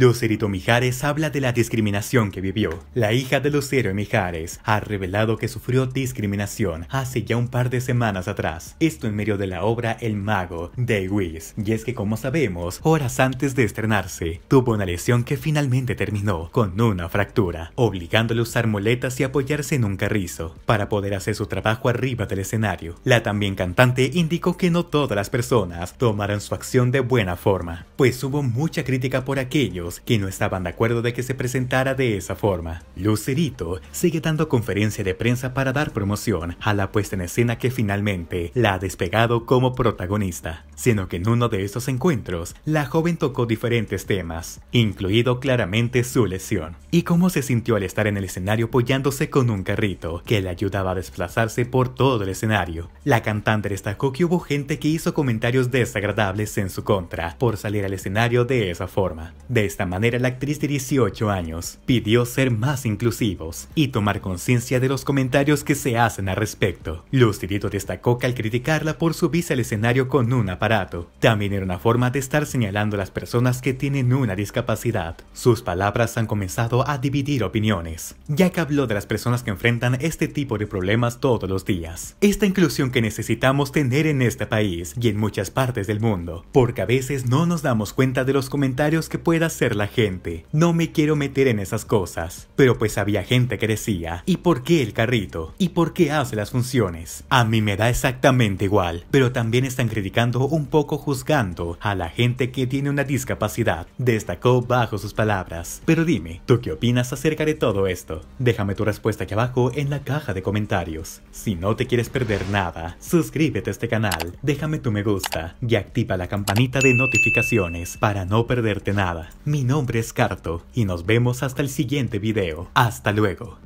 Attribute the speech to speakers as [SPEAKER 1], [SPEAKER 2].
[SPEAKER 1] Lucerito Mijares habla de la discriminación que vivió. La hija de Lucero Mijares ha revelado que sufrió discriminación hace ya un par de semanas atrás. Esto en medio de la obra El Mago de Wiz. Y es que como sabemos, horas antes de estrenarse, tuvo una lesión que finalmente terminó con una fractura, obligándole a usar muletas y apoyarse en un carrizo para poder hacer su trabajo arriba del escenario. La también cantante indicó que no todas las personas tomaron su acción de buena forma, pues hubo mucha crítica por aquello que no estaban de acuerdo de que se presentara de esa forma. Lucerito sigue dando conferencia de prensa para dar promoción a la puesta en escena que finalmente la ha despegado como protagonista sino que en uno de esos encuentros la joven tocó diferentes temas, incluido claramente su lesión, y cómo se sintió al estar en el escenario apoyándose con un carrito que le ayudaba a desplazarse por todo el escenario. La cantante destacó que hubo gente que hizo comentarios desagradables en su contra por salir al escenario de esa forma. De esta manera la actriz de 18 años pidió ser más inclusivos y tomar conciencia de los comentarios que se hacen al respecto. Lucidito destacó que al criticarla por subirse al escenario con una también era una forma de estar señalando a las personas que tienen una discapacidad. Sus palabras han comenzado a dividir opiniones, ya que habló de las personas que enfrentan este tipo de problemas todos los días. Esta inclusión que necesitamos tener en este país y en muchas partes del mundo, porque a veces no nos damos cuenta de los comentarios que pueda hacer la gente. No me quiero meter en esas cosas, pero pues había gente que decía, ¿y por qué el carrito? ¿Y por qué hace las funciones? A mí me da exactamente igual, pero también están criticando un un poco juzgando a la gente que tiene una discapacidad, destacó bajo sus palabras. Pero dime, ¿tú qué opinas acerca de todo esto? Déjame tu respuesta aquí abajo en la caja de comentarios. Si no te quieres perder nada, suscríbete a este canal, déjame tu me gusta y activa la campanita de notificaciones para no perderte nada. Mi nombre es Carto y nos vemos hasta el siguiente video. Hasta luego.